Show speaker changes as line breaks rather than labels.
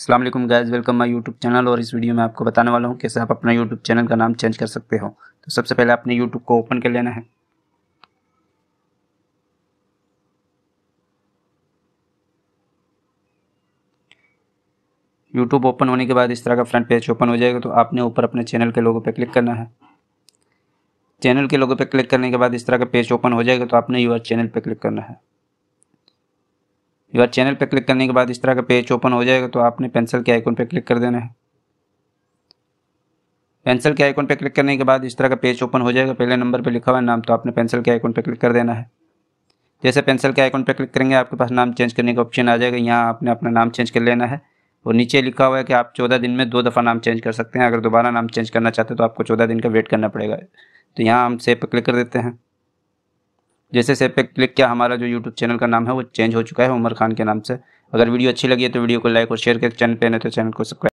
Aslam guys welcome my YouTube channel और इस video में आपको बताने वाला हूँ कैसे आप अपना यूट्यूब चैनल का नाम चेंज कर सकते हो तो सबसे पहले आपने यूट्यूब को ओपन कर लेना है यूट्यूब ओपन होने के बाद इस तरह का फ्रंट पेज ओपन हो जाएगा तो आपने ऊपर अपने चैनल के लोगों पर क्लिक करना है चैनल के लोगों पर क्लिक करने के बाद इस तरह का पेज ओपन हो जाएगा तो आपने यूर चैनल पर क्लिक करना है बार चैनल पर क्लिक करने के बाद इस तरह का पेज ओपन हो जाएगा तो आपने पेंसिल के आइकॉन पर क्लिक कर देना है पेंसिल के आइकॉन पर क्लिक करने के बाद इस तरह का पेज ओपन हो जाएगा पहले नंबर पर लिखा हुआ है नाम तो आपने पेंसिल के आइकॉन पर क्लिक कर देना है जैसे पेंसिल के आइकॉन पर क्लिक करेंगे आपके पास नाम चेंज करने का ऑप्शन आ जाएगा यहाँ आपने अपना नाम चेंज कर लेना है और नीचे लिखा हुआ है कि आप चौदह दिन में दो दफ़ा नाम चेंज कर सकते हैं अगर दोबारा नाम चेंज करना चाहते हैं तो आपको चौदह दिन का वेट करना पड़ेगा तो यहाँ हम सेव पर क्लिक कर देते हैं जैसे सेब पे क्लिक किया हमारा जो यूट्यूब चैनल का नाम है वो चेंज हो चुका है उमर खान के नाम से अगर वीडियो अच्छी लगी है तो वीडियो को लाइक और शेयर करके चैनल पे नहीं तो चैनल को सब्सक्राइब